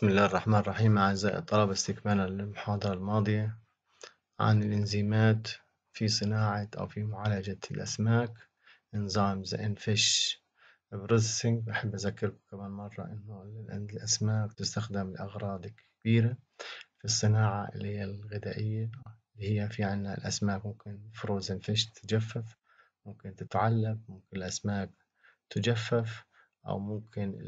بسم الله الرحمن الرحيم أعزائي الطلبة استكمالا للمحاضرة الماضية عن الإنزيمات في صناعة أو في معالجة الأسماك enzymes in فيش processing بحب أذكركم كمان مرة إنه الأسماك تستخدم لأغراض كبيرة في الصناعة اللي هي الغذائية اللي هي في عنا الأسماك ممكن فروزن فيش تجفف ممكن تتعلب ممكن الأسماك تجفف أو ممكن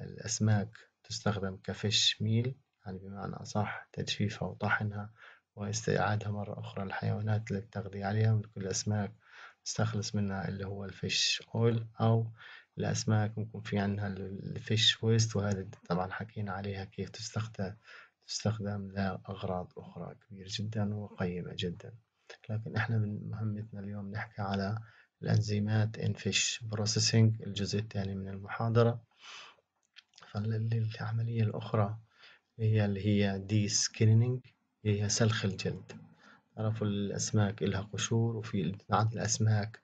الأسماك تستخدم كفش ميل يعني بمعنى أصح تجفيفها وطحنها واستعادها مرة أخرى للحيوانات للتغذية عليها عليها ممكن الأسماك نستخلص منها اللي هو الفيش أويل أو الأسماك ممكن في عندنا الفيش ويست وهذا طبعا حكينا عليها كيف تستخدم تستخدم لأغراض أخرى كبيرة جدا وقيمة جدا لكن احنا من مهمتنا اليوم نحكي على الأنزيمات إن فيش بروسيسينج الجزء الثاني من المحاضرة فالعملية الأخرى هي اللي هي دي سكيننج هي سلخ الجلد تعرفوا الأسماك إلها قشور وفي بعض الأسماك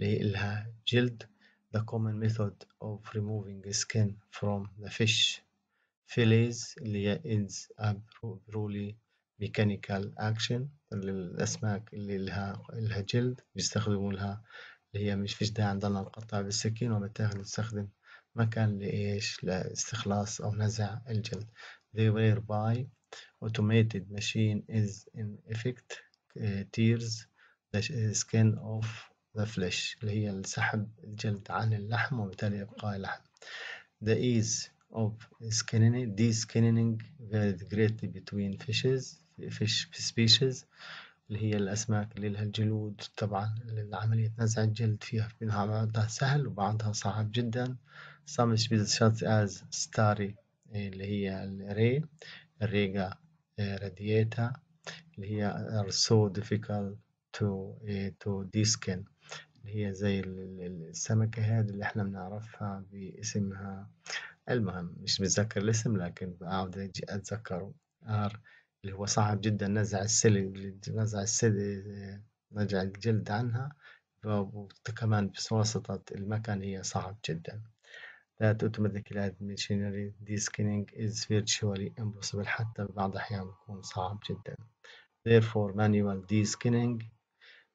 اللي إلها جلد The common method of removing skin from the fish fillets اللي هي is a purely mechanical action للأسماك اللي لها إلها جلد بيستخدموا لها اللي هي مش فيش داعي عندنا نقطع بالسكين وبالتالي نستخدم مكان لإيش لاستخلاص أو نزع الجلد they were by automated machine is in effect eh, tears the eh, skin of the flesh اللي هي السحب الجلد عن اللحم وبالتالي إبقاء اللحم the ease of skinning de-skinning varied greatly between fishes fish species اللي هي الأسماك اللي لها الجلود طبعا عملية نزع الجلد فيها بينها بعضها سهل وبعضها صعب جدا Some species such as starry إيه، اللي هي الري الريجا إيه، radiata اللي هي are so difficult to إيه، to deskin اللي هي زي السمكة هذه اللي احنا بنعرفها باسمها المهم مش متذكر الاسم لكن بقعد أجي أتذكره ار اللي هو صعب جدا نزع السل نزع السل نزع الجلد عنها وكمان بواسطة المكان هي صعب جدا that automatically add machinery دي سكينينج is virtually impossible حتى بعض الأحيان يكون صعب جدا therefore manual de-skinning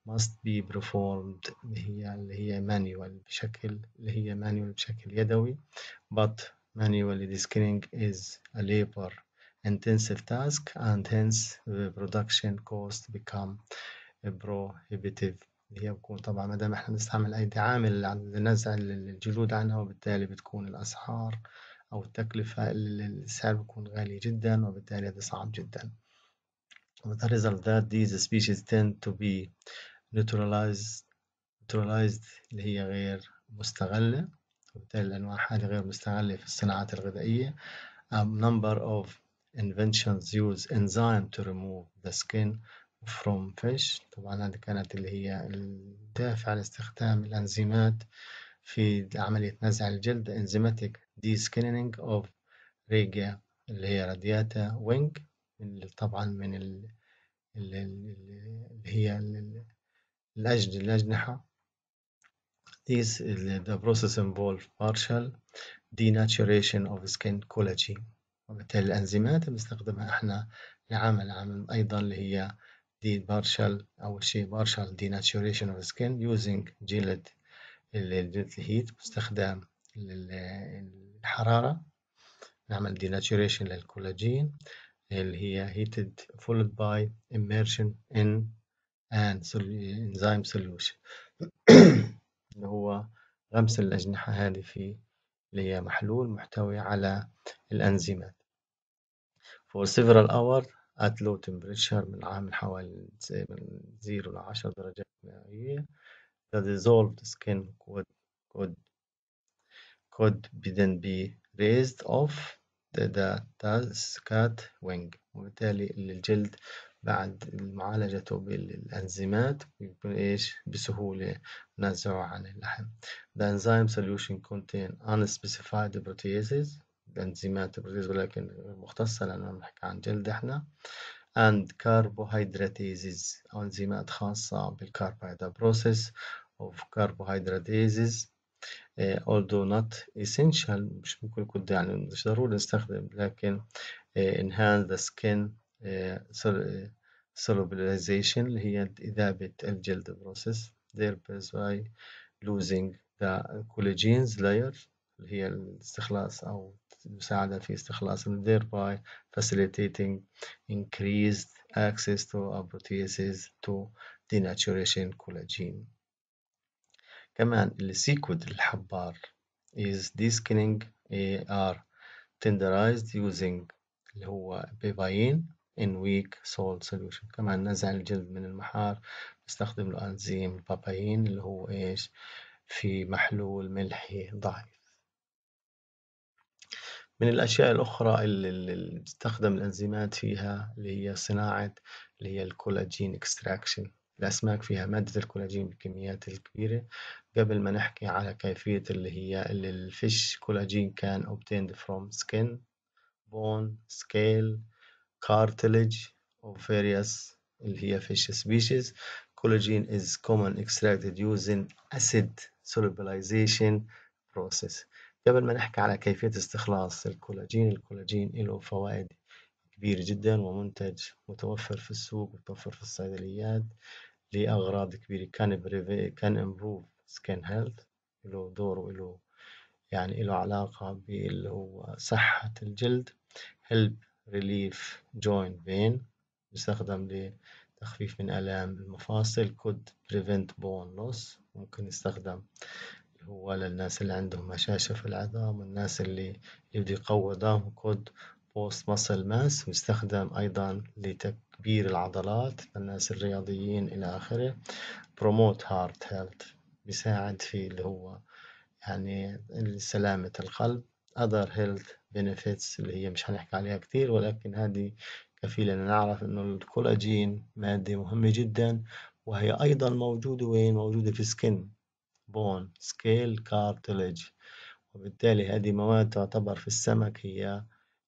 must be performed اللي هي اللي هي manual بشكل اللي هي manual بشكل يدوي but manual de-skinning is a labor intensive task and hence the production cost become prohibitive هي بكون طبعًا ما دام إحنا بنستعمل أيدي عامل لنزع الجلود عنها، وبالتالي بتكون الأسعار أو التكلفة السعر بيكون غالي جدًا، وبالتالي هذا صعب جدًا. وThe result that these species tend to be neutralized neutralized اللي هي غير مستغلة، وبالتالي الأنواع هذه غير مستغلة في الصناعات الغذائية. A um, number of inventions use enzyme to remove the skin. from fish طبعا هذه كانت اللي هي الدافع لاستخدام الأنزيمات في عملية نزع الجلد enzymatic de-skinning of regia اللي هي radiata wing اللي طبعا من ال... اللي هي الأجن الأجنحة This is the process involved partial denaturation of skin collagen وبالتالي الأنزيمات بنستخدمها احنا لعمل عمل أيضا اللي هي دي partial أول شيء partial denaturation of skin using جلد الهيت باستخدام الحرارة نعمل denaturation للكولاجين اللي هي heated followed by immersion in and enzyme solution اللي هو غمس الأجنحة هذه في اللي هي محلول محتوي على الأنزيمات for several hours at low temperature من عام حوالي من 0 ل 10 درجات مئوية the dissolved skin could could could be then be raised off the, the cat wing وبالتالي الجلد بعد معالجته بالأنزيمات يكون إيش بسهولة نزعه عن اللحم. The enzyme solution contain unspecified proteases بأنزيمات البروتيز ولكن مختصة لأنه بنحكي عن جلد إحنا and carbohydratases أو أنزيمات خاصة بالكربوهيدرات process of carbohydratases uh, although not essential مش ممكن كده يعني مش ضروري نستخدم لكن uh, enhance the skin uh, solubilization اللي هي إذابة الجلد process thereby losing the collagen layer اللي هي الاستخلاص أو المساعدة في استخلاص thereby facilitating increased access to apoptosis to denaturation collagen كمان السيكود الحبار is deskinning skinning are tenderized using اللي هو بيباين in weak salt solution كمان نزع الجلد من المحار نستخدم الانزيم بابايين اللي هو إيش في محلول ملحي ضعيف من الأشياء الأخرى اللي بتستخدم الإنزيمات فيها اللي هي صناعة اللي هي الكولاجين إكستراكشن الأسماك فيها مادة الكولاجين بكميات الكبيرة قبل ما نحكي على كيفية اللي هي اللي الفيش كولاجين كان obtained from skin, bone, scale, cartilage of various اللي هي fish species collagen is common extracted using acid solubilization process قبل ما نحكي على كيفية استخلاص الكولاجين الكولاجين له فوائد كبيرة جدا ومنتج متوفر في السوق متوفر في الصيدليات لأغراض كبيرة كان كان امبروف سكين هيلث له دور وله يعني له علاقة باللي هو صحة الجلد هيلب ريليف جوينت بين يستخدم لتخفيف من آلام المفاصل كود بريفنت بون لوس ممكن يستخدم هو للناس اللي عندهم هشاشة في العظام والناس اللي يبدو يقوي عظامهم كود بوست مصل ماس ويستخدم أيضا لتكبير العضلات للناس الرياضيين إلى آخره بروموت هارت هيلث بيساعد في اللي هو يعني سلامة القلب other health benefits اللي هي مش هنحكي عليها كتير ولكن هذه كفيلة إن نعرف إنه الكولاجين مادة مهمة جدا وهي أيضا موجودة وين موجودة في السكن بون سكيل كارتلج وبالتالي هذه مواد تعتبر في السمك هي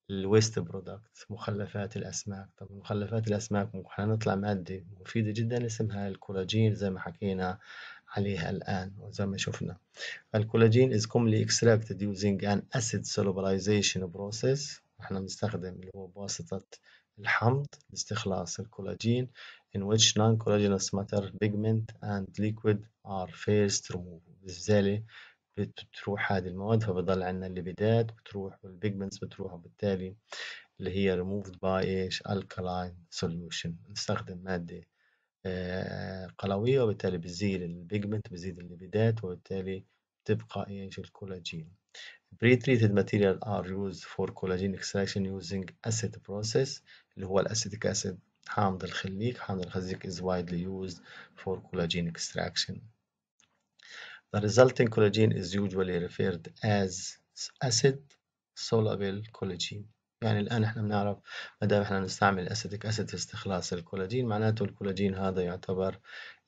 الويست برودكت مخلفات الأسماك طب مخلفات الأسماك نطلع مادة مفيدة جدا اسمها الكولاجين زي ما حكينا عليها الآن وزي ما شفنا الكولاجين از كوملي اكستراكتد يوزنج ان اسيد سولوبلايزيشن بروسيس احنا بنستخدم اللي هو بواسطة الحمض لاستخلاص الكولاجين in which non-collagenous matter, pigment and liquid are first removed بالتالي بتروح هذه المواد فبضل عندنا الليبيدات بتروح والبيجمنتس بتروح وبالتالي اللي هي removed by ايش alkaline solution نستخدم مادة آه، قلوية وبالتالي بزيل البيجمنت بزيد الليبيدات وبالتالي تبقى ايش الكولاجين pre-treated materials are used for collagen extraction using acid process اللي هو الاسيتيك أسيد حامض الخليك حامض الخزيك is widely used for collagen extraction The resulting collagen is usually referred as acid soluble collagen يعني الآن احنا بنعرف ما دام احنا نستعمل اسيدك اسيد في استخلاص الكولاجين معناته الكولاجين هذا يعتبر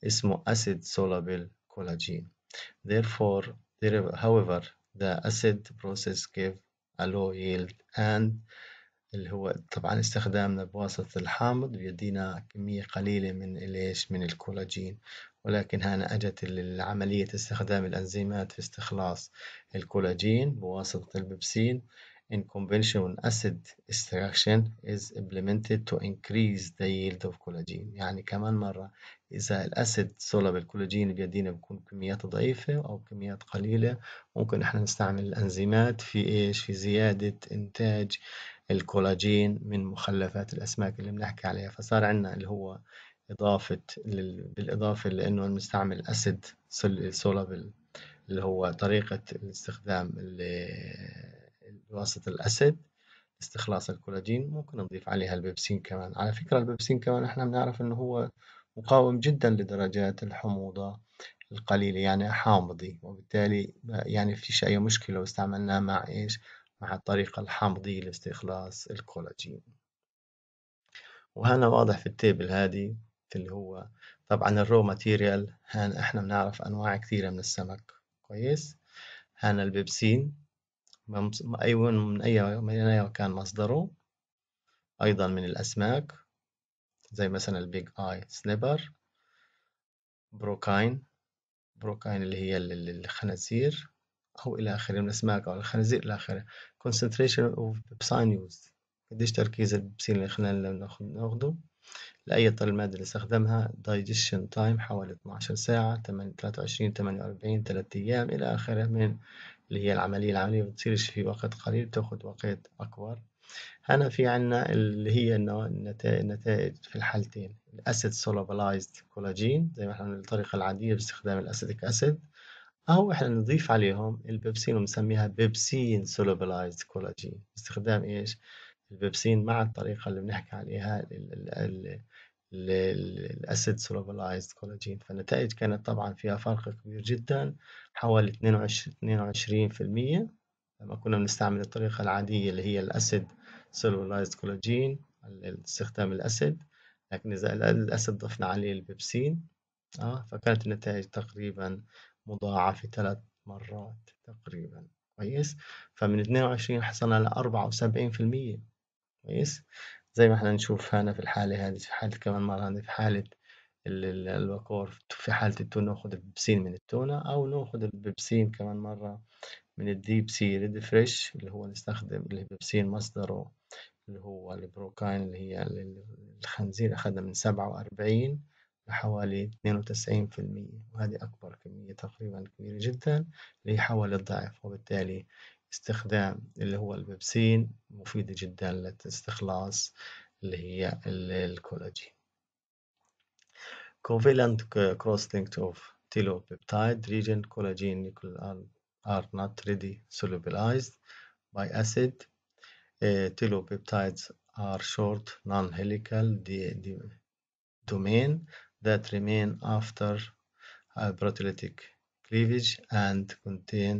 اسمه acid soluble collagen therefore however the acid process give a low yield and اللي هو طبعا استخدامنا بواسطة الحامض بيدينا كمية قليلة من ليش من الكولاجين ولكن هنا أجت عملية استخدام الأنزيمات في استخلاص الكولاجين بواسطة البيبسين in convention acid extraction is implemented to increase the yield of collagen يعني كمان مرة إذا الأسيد صلب الكولاجين بيدينا بكون كميات ضعيفة أو كميات قليلة ممكن إحنا نستعمل الأنزيمات في إيش في زيادة إنتاج الكولاجين من مخلفات الأسماك اللي بنحكي عليها فصار عندنا اللي هو إضافة لل... بالإضافة لأنه بنستعمل أسيد سولابل اللي هو طريقة الاستخدام اللي بواسطة الأسيد استخلاص الكولاجين ممكن نضيف عليها البيبسين كمان على فكرة البيبسين كمان احنا بنعرف انه هو مقاوم جدا لدرجات الحموضة القليلة يعني حامضي وبالتالي يعني فيش أي مشكلة واستعملناه مع إيش مع الطريقة الحمضية لاستخلاص الكولاجين وهنا واضح في التيبل هذه اللي هو طبعا الرو ماتيريال هان احنا بنعرف انواع كثيرة من السمك كويس هنا البيبسين أي من أي من أي مكان مصدره أيضا من الأسماك زي مثلا البيج آي سنيبر بروكاين بروكاين اللي هي الخنازير أو إلى آخره من الأسماك أو الخنازير إلى آخره concentration of pepsin used قديش تركيز البيبسين اللي خلينا ناخده لأي طالب المادة اللي استخدمها digestion time حوالي 12 ساعة 23 48 3 أيام إلى آخره من اللي هي العملية العملية بتصيرش في وقت قليل بتاخد وقت أكبر هنا في عنا اللي هي النتائج في الحالتين الأسيد solubilized كولاجين زي ما احنا الطريقة العادية باستخدام الاسيدك أسيد أو إحنا نضيف عليهم البيبسين ونسميها بيبسين سولوبلايزد كولاجين باستخدام إيش؟ البيبسين مع الطريقة اللي بنحكي عليها الأسيد سولوبلايزد كولاجين فالنتائج كانت طبعا فيها فرق كبير جدا حوالي 22 في المية لما كنا بنستعمل الطريقة العادية اللي هي الأسيد سولوبلايزد كولاجين استخدام الأسيد لكن إذا الأسيد ضفنا عليه البيبسين اه فكانت النتائج تقريبا مضاعفة ثلاث مرات تقريبا كويس فمن 22 حصلنا على 74 في المية كويس زي ما احنا نشوف هنا في الحالة هذه في حالة كمان مرة هذه في حالة البكور في حالة التونة ناخد البيبسين من التونة أو ناخد البيبسين كمان مرة من الديب سي ريد فريش اللي هو نستخدم الببسين مصدره اللي هو البروكاين اللي هي الخنزير أخدنا من سبعة وأربعين لحوالي 92% وهذه أكبر كمية تقريبا كبيرة جدا لحوالي الضعف وبالتالي استخدام اللي هو البيبسين مفيدة جدا لاستخلاص اللي هي الكولاجين covalent cross-linked of telopeptide region collagen are not ready solubilized by acid uh, telopeptides are short non-helical domain that remain after a proteolytic cleavage and contain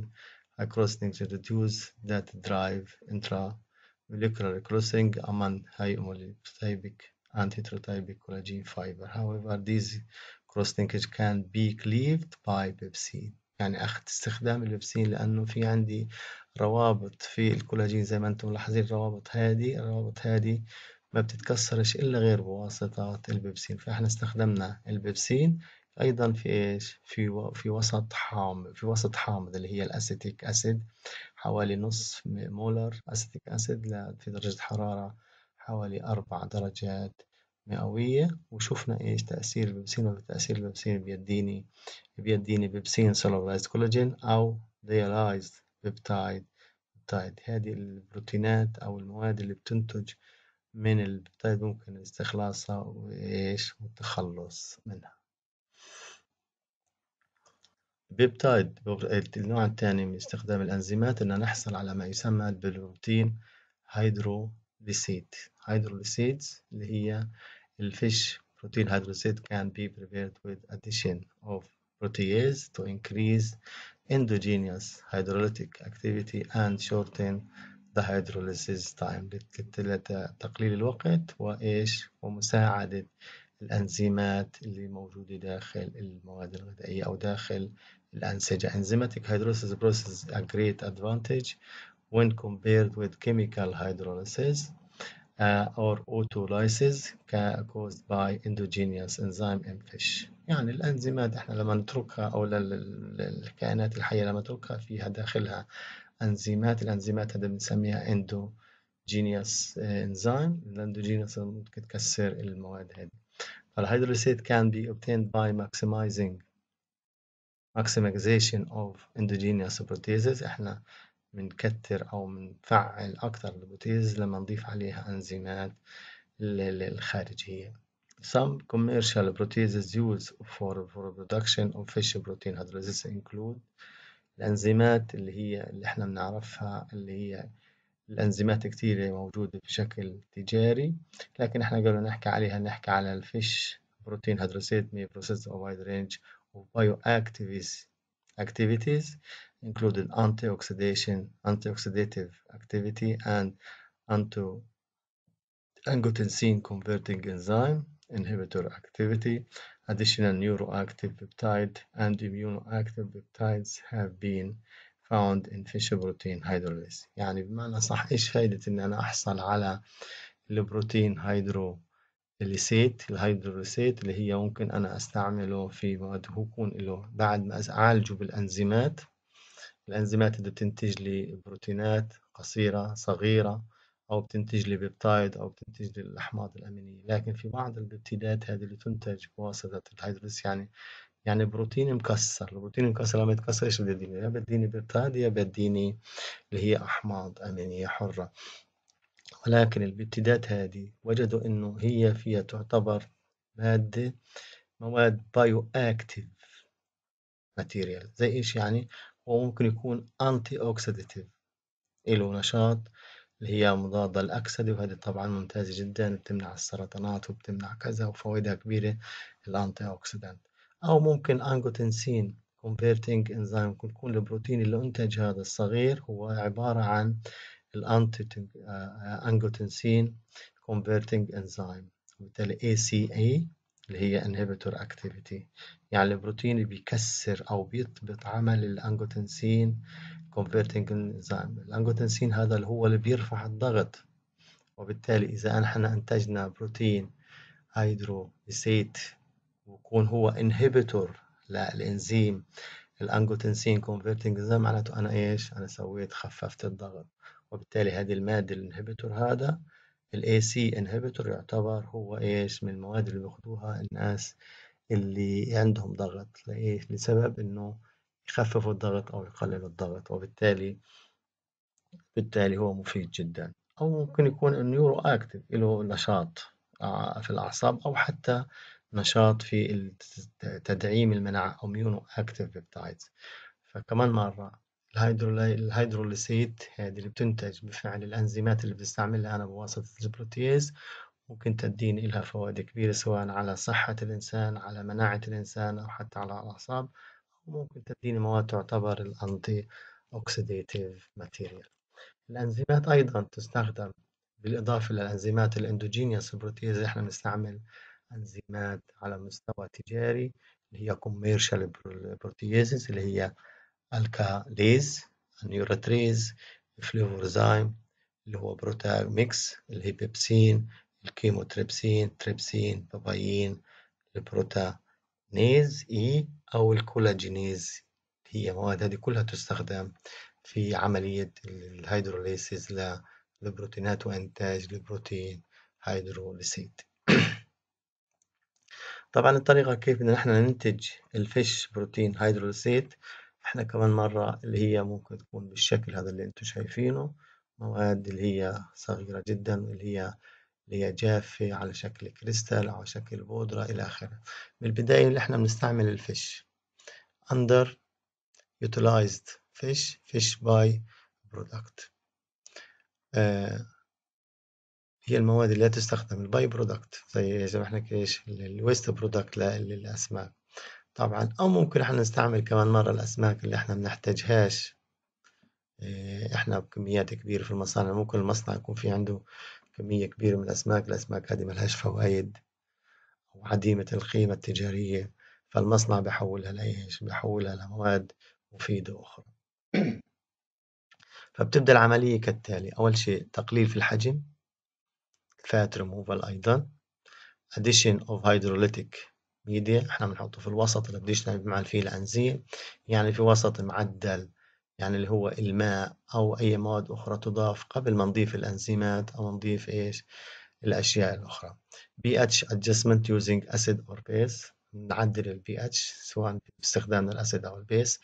a cross to reduce that drive intramolecular crossing among homolytic and heterotypic collagen fiber. However, these cross-linkage can be cleaved by pepsin. يعني أخذ استخدام البيبسين لأنه في عندي روابط في الكولاجين زي ما أنتم ملاحظين الروابط هذه الروابط هذه ما بتتكسرش إلا غير بواسطة البيبسين فإحنا استخدمنا البيبسين أيضا في إيش؟ في في وسط حامض في وسط حامض اللي هي الأسيتيك أسيد حوالي نصف مولر أسيتيك أسيد في درجة حرارة حوالي أربع درجات مئوية وشفنا إيش تأثير البيبسين وتأثير البيبسين بيديني بيديني بيبسين سولوبلايز كولاجين أو ديالايز بيبتايد بيبتايد هذه البروتينات أو المواد اللي بتنتج من البيبتايد ممكن استخلاصها وإيش والتخلص منها البيبتايد النوع الثاني من استخدام الأنزيمات أن نحصل على ما يسمى بالبروتين هيدروليسيد هيدروليسيد اللي هي الفيش بروتين هيدروليسيد can be prepared with addition of protease to increase endogenous hydrolytic activity and shorten the hydrolysis time لقتلة تقليل الوقت وإيش ومساعدة الأنزيمات اللي موجودة داخل المواد الغذائية أو داخل الأنسجة enzymatic hydrolysis process a great advantage when compared with chemical hydrolysis uh, or autolysis caused by endogenous enzyme in fish يعني الأنزيمات إحنا لما نتركها أو للكائنات الحية لما نتركها فيها داخلها انزيمات الانزيمات هذا بنسميها اندوجينيوس انزيم الاندوجينيوس ممكن تكسر المواد هذه فالهيدروليسيت كان بي اوبتيند باي maximizing maximization of endogenous proteases احنا بنكتر او بنفعل اكثر البروتيز لما نضيف عليها انزيمات الخارجيه Some commercial proteases used for, for production of fish protein hydrolysis include الأنزيمات اللي هي اللي إحنا بنعرفها اللي هي الأنزيمات كتير موجودة بشكل تجاري لكن إحنا قبل نحكي عليها نحكي على الفيش بروتين هيدروسيت مي بروسيس أو وايد رينج وبايو أكتيفيز activities including antioxidation, antioxidative activity, and anto angiotensin converting enzyme inhibitor activity, Additional neuroactive peptide and immunoactive peptides have been found in fish protein hydrolase يعني بمعنى صح ايش فايدة ان انا احصل على البروتين هيدرو الليسيت الهيدروليسيت اللي هي ممكن انا استعمله في مواد يكون له بعد ما اعالجه بالانزيمات الانزيمات اللي بتنتج لي بروتينات قصيرة صغيرة أو بتنتج لي بيبتايد أو بتنتج لي الأحماض الأمينية لكن في بعض البيبتيدات هذه اللي تنتج بواسطة الهيدروليز يعني يعني بروتين مكسر البروتين المكسر لما ايش بده يديني يا بديني بيبتايد يا بديني اللي هي أحماض أمينية حرة ولكن البيبتيدات هذه وجدوا إنه هي فيها تعتبر مادة مواد بايو أكتيف ماتيريال زي إيش يعني؟ هو ممكن يكون أنتي أوكسيداتيف له نشاط اللي هي مضادة الأكسدة وهذه طبعا ممتازة جدا بتمنع السرطانات وبتمنع كذا وفوائدها كبيرة الأنتي أوكسيدانت أو ممكن أنجوتنسين كونفيرتينج إنزيم ممكن يكون البروتين اللي أنتج هذا الصغير هو عبارة عن الأنتي أنجوتنسين كونفيرتينج إنزيم وبالتالي ACA اللي هي inhibitor activity يعني البروتين بيكسر أو بيضبط عمل الأنجوتنسين converting enzyme الانجوتنسين هذا اللي هو اللي بيرفع الضغط وبالتالي إذا نحن أنتجنا بروتين هيدروسيت ويكون هو انهبيتور للإنزيم الانجوتنسين converting enzyme معناته أنا إيش؟ أنا سويت خففت الضغط وبالتالي هذه المادة الانهبيتور هذا الاي سي انهبيتور يعتبر هو ايش من المواد اللي بياخدوها الناس اللي عندهم ضغط لايش لسبب انه يخففوا الضغط أو يقللوا الضغط وبالتالي بالتالي هو مفيد جدا أو ممكن يكون النيورو أكتف له نشاط آه، في الأعصاب أو حتى نشاط في تدعيم المناعة أو ميونو أكتف بيبتايدز فكمان مرة الهيدروليسيت هذه اللي بتنتج بفعل الأنزيمات اللي بستعملها أنا بواسطة البروتيز ممكن تدين إلها فوائد كبيرة سواء على صحة الإنسان على مناعة الإنسان أو حتى على الأعصاب وممكن تبدين مواد تعتبر الأنتي أوكسيديتيف ماتيريال الأنزيمات أيضا تستخدم بالإضافة للأنزيمات الأندوجينيوس بروتيز إحنا بنستعمل أنزيمات على مستوى تجاري اللي هي كوميرشال بروتيز اللي هي الكاليز النيوراتريز الفليفورزايم اللي هو بروتاميكس الهيبيبسين الكيموتريبسين تريبسين بابايين البروتانيز إي e، أو الكولاجينيز هي مواد هذه كلها تستخدم في عملية الهيدروليسيز للبروتينات وإنتاج البروتين هيدروليسيد طبعا الطريقة كيف إن احنا ننتج الفيش بروتين هيدروليسيد احنا كمان مرة اللي هي ممكن تكون بالشكل هذا اللي انتم شايفينه مواد اللي هي صغيرة جدا اللي هي اللي هي جافة على شكل كريستال على شكل بودرة إلى آخره بالبداية اللي إحنا بنستعمل الفيش under utilized fish fish by product آه هي المواد اللي لا تستخدم الباي برودكت زي زي ما احنا ايش الويست برودكت للاسماك طبعا او ممكن احنا نستعمل كمان مره الاسماك اللي احنا بنحتاجهاش آه، احنا بكميات كبيره في المصانع ممكن المصنع يكون في عنده كمية كبيرة من الأسماك الأسماك هذه ملهاش فوائد وعديمة القيمة التجارية فالمصنع بحولها لإيش؟ بحولها لمواد مفيدة أخرى فبتبدأ العملية كالتالي أول شيء تقليل في الحجم فات ريموفال أيضا addition of hydrolytic media احنا بنحطه في الوسط الاديشن بمعنى فيه الأنزيم يعني في وسط معدل يعني اللي هو الماء أو أي مواد أخرى تضاف قبل ما نضيف الأنزيمات أو نضيف إيش الأشياء الأخرى pH adjustment using acid or base نعدل ال pH سواء باستخدام الأسيد أو البيس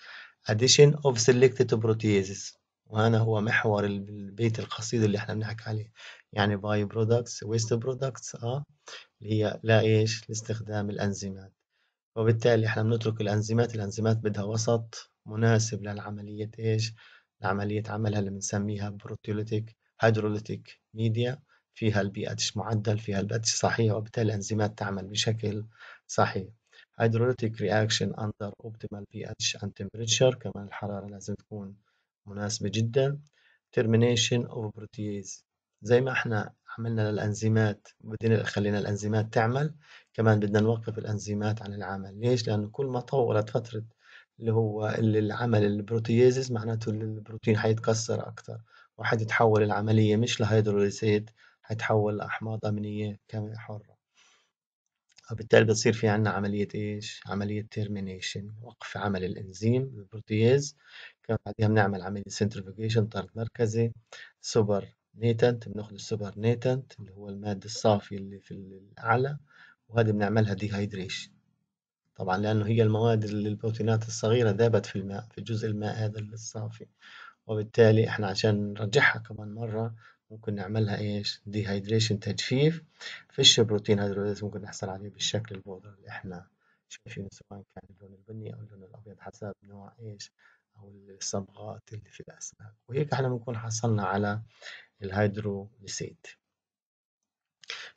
addition of selected proteases وهنا هو محور البيت القصيد اللي احنا بنحكي عليه يعني باي برودكتس ويست برودكتس اه اللي هي لا ايش لاستخدام الانزيمات وبالتالي احنا بنترك الانزيمات الانزيمات بدها وسط مناسب للعملية إيش؟ لعملية عملها اللي بنسميها بروتيوليتيك هيدروليتيك ميديا فيها البي اتش معدل فيها البي اتش صحيح وبالتالي الانزيمات تعمل بشكل صحيح هيدروليتيك رياكشن اندر اوبتيمال بي اتش اند تمبريتشر كمان الحرارة لازم تكون مناسبة جدا termination اوف بروتييز زي ما احنا عملنا للانزيمات بدنا خلينا الانزيمات تعمل كمان بدنا نوقف الانزيمات عن العمل ليش لانه كل ما طولت فتره اللي هو اللي عمل البروتيازز معناته البروتين حيتكسر اكثر وحتتحول العملية مش لهيدروليسيد حتحول لأحماض أمينية كاملة حرة وبالتالي بتصير في عندنا عملية إيش؟ عملية تيرمينيشن وقف عمل الإنزيم البروتياز كان بعدها بنعمل عملية سنترفيجيشن طرد مركزي سوبر نيتنت بناخد السوبر نيتنت اللي هو المادة الصافية اللي في الأعلى وهذا بنعملها ديهايدريشن طبعا لأنه هي المواد البروتينات الصغيرة ذابت في الماء في الجزء الماء هذا الصافي وبالتالي احنا عشان نرجعها كمان مرة ممكن نعملها ايش ديهايدريشن تجفيف فيش بروتين هيدروليز ممكن نحصل عليه بالشكل البودر اللي احنا شايفينه سواء كان اللون البني او اللون الابيض حسب نوع ايش او الصبغات اللي في الاسماك وهيك احنا بنكون حصلنا على الهيدروليسيت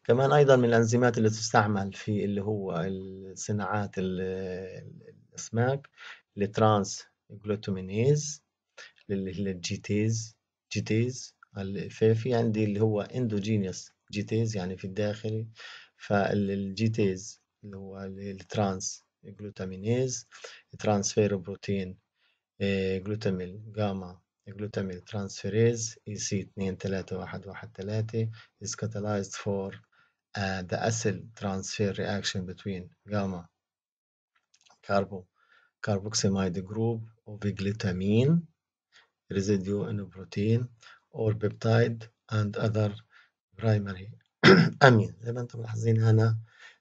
كمان أيضا من الأنزيمات اللي تستعمل في اللي هو صناعات الأسماك الترانس جلوتومينيز للجيتيز جيتيز في عندي اللي هو اندوجينيوس جيتيز يعني في الداخل فالجيتيز اللي هو الترانس جلوتامينيز ترانسفير بروتين آه، جلوتاميل جاما جلوتاميل ترانسفيريز اي سي 2 3 1 1 3 is catalyzed for uh, the acyl transfer reaction between gamma carbo carboxamide group of glutamine residue in protein or peptide and other primary amine زي ما انتم ملاحظين هنا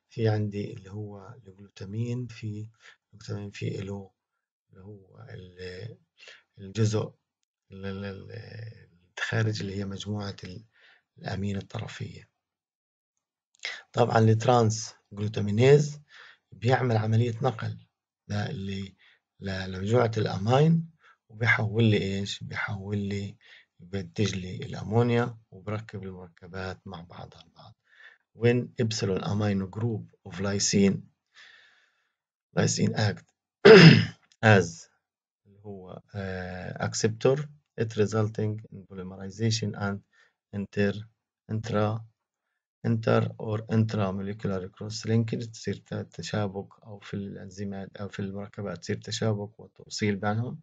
في عندي اللي هو الجلوتامين في الجلوتامين في له اللي هو الجزء الخارج اللي هي مجموعة الأمين الطرفية طبعا الترانس جلوتامينيز بيعمل عملية نقل لمجموعة الأمين وبيحول لي إيش؟ بيحول لي بينتج لي الأمونيا وبركب المركبات مع بعضها البعض. when epsilon amino group of lysine lysine act as اللي هو uh, acceptor it resulting in polymerization and inter intra انتر اور انترا موليكولار كروس لينكد تصير تشابك او في الانزيمات او في المركبات تصير تشابك وتوصيل بينهم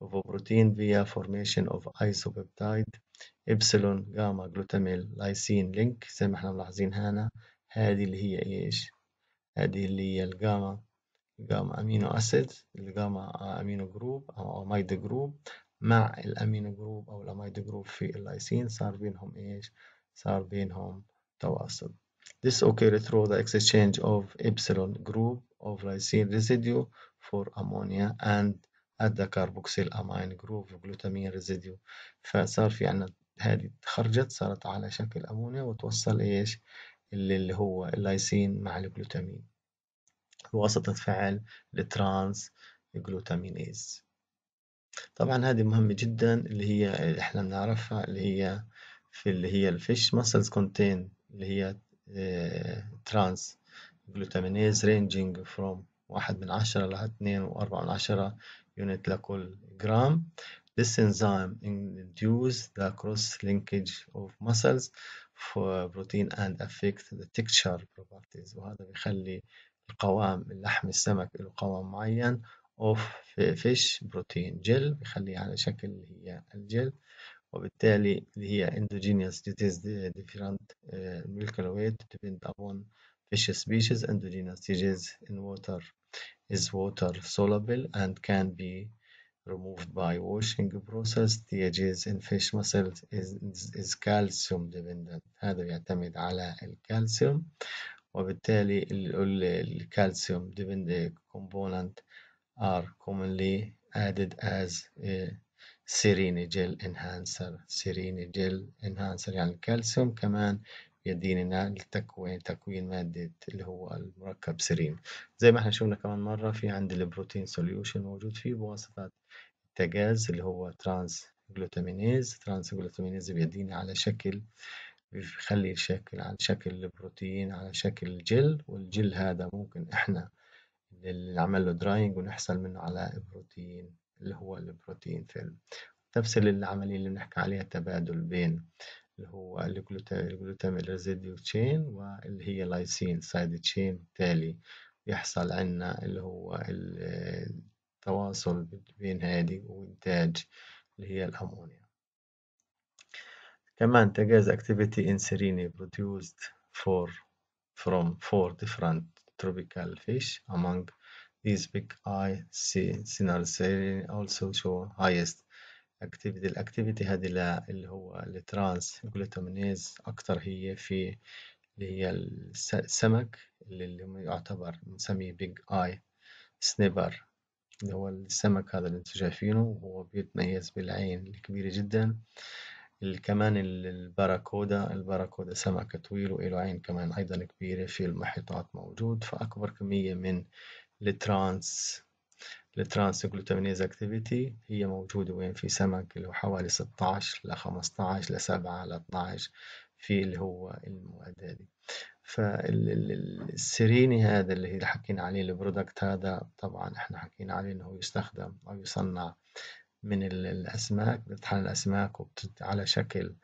وبروتين فيا فورميشن اوف ايسوبيبتايد ابسلون جاما جلوتاميل لايسين لينك زي ما احنا ملاحظين هنا هذه اللي هي ايش هذه اللي هي الجاما جاما امينو اسيد الجاما امينو جروب او اميد جروب مع الامينو جروب او الاميد جروب في اللايسين صار بينهم ايش صار بينهم التواصل. This occurs through the exchange of epsilon group of lysine residue for ammonia and at the carboxyl amine group glutamine residue. فصار في عنا هذه تخرجت صارت على شكل امونيا وتوصل ايش اللي هو اللايسين مع الجلوتامين بواسطة فعل الترانس جلوتامينيز طبعا هذه مهمة جدا اللي هي اللي احنا بنعرفها اللي هي في اللي هي الفيش muscles contain اللي هي آه، ترانس جلوتامينيز رينجينج فروم واحد من عشرة لحد اثنين وأربعة من عشرة يونت لكل جرام This enzyme induces the cross-linkage of muscles for protein and affect the texture properties وهذا بيخلي القوام اللحم السمك له قوام معين of fish protein gel بيخليه على شكل هي الجل وبالتالي اللي هي endogenous disease different molecular weight depend upon fish species endogenous disease in water is water soluble and can be removed by washing process edges in fish muscles is, is calcium dependent هذا يعتمد على الكالسيوم وبالتالي الكالسيوم dependent component are commonly added as a سيريني جيل انهانسر سيريني جيل انهانسر يعني الكالسيوم كمان بيدينا لتكوين تكوين مادة اللي هو المركب سيرين زي ما احنا شفنا كمان مرة في عند البروتين سوليوشن موجود فيه بواسطة التجاز اللي هو ترانس جلوتامينيز ترانس جلوتامينيز بيديني على شكل بيخلي الشكل على شكل البروتين على شكل جل والجل هذا ممكن احنا نعمل له دراينج ونحصل منه على بروتين اللي هو البروتين فيلم نفس العملية اللي بنحكي عليها تبادل بين اللي هو الجلوتامين ريزيديو تشين واللي هي لايسين سايد تشين تالي يحصل عنا اللي هو التواصل بين هذه وإنتاج اللي هي الأمونيا كمان تجاز اكتيفيتي in serine produced for from four different tropical fish among These big IC signals also show highest activity الأكتيفيتي هذه اللي هو الترانس جلوتامينيز أكتر هي في اللي هي السمك اللي يعتبر بنسميه big آي سنيبر اللي هو السمك هذا اللي انتم شايفينه وهو بيتميز بالعين الكبيرة جدا كمان الباراكودا الباراكودا سمك طويل وله عين كمان أيضا كبيرة في المحيطات موجود فأكبر كمية من الترانس الترانس جلوتامينيز اكتيفيتي هي موجودة وين في سمك اللي هو حوالي 16 ل 15 ل 7 ل 12 في اللي هو المعدة دي فالسيريني هذا اللي حكينا عليه البرودكت هذا طبعا احنا حكينا عليه انه يستخدم او يصنع من الاسماك بتحلل الاسماك على شكل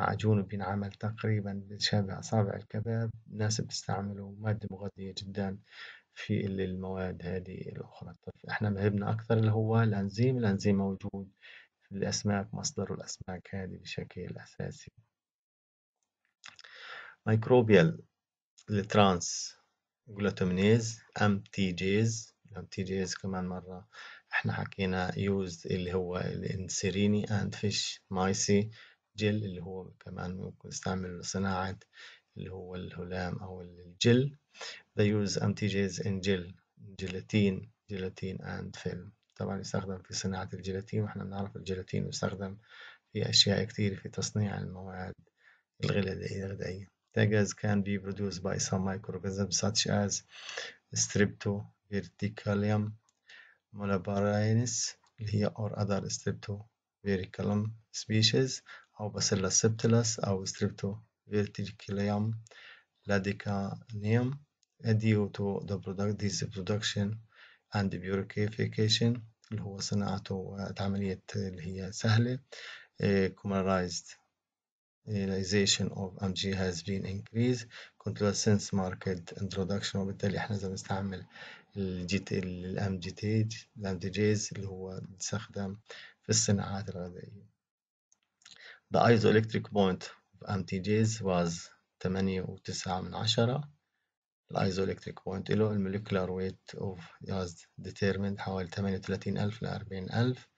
معجون بينعمل تقريبا بشبه أصابع الكباب ناس بتستعمله مادة مغذية جدا في المواد هذه الأخرى طيب إحنا مهبنا أكثر اللي هو الأنزيم الأنزيم موجود في الأسماك مصدر الأسماك هذه بشكل أساسي ميكروبيال الترانس جلوتومينيز ام تي جيز ام تي جيز كمان مرة احنا حكينا يوزد اللي هو الانسيريني اند فيش مايسي جل اللي هو كمان ممكن نستعمل لصناعة اللي هو الهلام أو الجل they use MTJs in gel gelatin gelatin and film طبعا يستخدم في صناعة الجيلاتين واحنا بنعرف الجيلاتين يستخدم في أشياء كتير في تصنيع المواد الغذائية gas can be produced by some microorganisms such as Streptoverticillium molabarinus اللي هي or other Streptoverticillum species او باسيلس سبتلس او ستريبتو فيرتيكليام لاديكا نيم ديو تو ذا برودكت ديز برودكشن اند بيوريفيكيشن اللي هو صناعته عملية اللي هي سهلة كومرايزد الايزيشن اوف ام جي هاز بين انكريز كنترول سنس ماركت وبالتالي احنا اذا بنستعمل الجي تي الام جي تي الام اللي هو بيستخدم في الصناعات الغذائيه The isoelectric point of MTJs was 8.9 الايزولكتريك بوينت له الموليكولار ويت of ياز determined حوالي 38000 ل 40000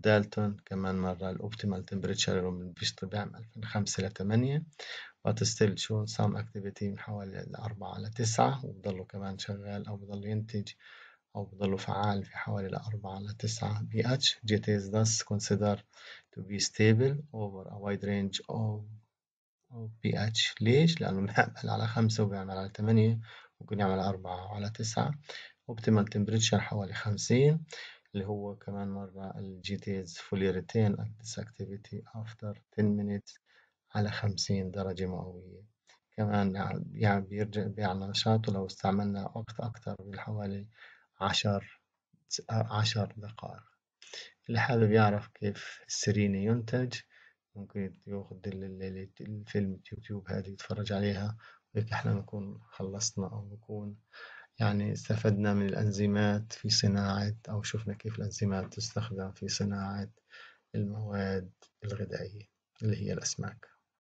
دالتون كمان مرة الأوبتيمال تمبريتشر اللي بيشتبع من 2005 ل 8 but still شو some activity من حوالي 4 ل 9 وبضلوا كمان شغال أو بضل ينتج أو بضلوا فعال في حوالي الأربعة لتسعة pH. GT is داس كونسيدر تو بي ستيبل اوفر ا وايد رينج أو بي اتش ليش؟ لأنه بنعمل على خمسة وبيعمل على ثمانية ممكن يعمل على أربعة وعلى على تسعة. اوبتيمال تمبريتشر حوالي خمسين اللي هو كمان مرة ال GTs فولي ريتين this اكتيفيتي افتر 10 مينيت على خمسين درجة مئوية كمان يعني بيرجع بيع نشاطه لو استعملنا وقت أكتر بالحوالي عشر عشر دقائق اللي حابب يعرف كيف السرينة ينتج ممكن يأخذ الفيلم يوتيوب هذه يتفرج عليها وهيك احنا نكون خلصنا أو نكون يعني استفدنا من الأنزيمات في صناعة أو شفنا كيف الأنزيمات تستخدم في صناعة المواد الغذائية اللي هي الأسماك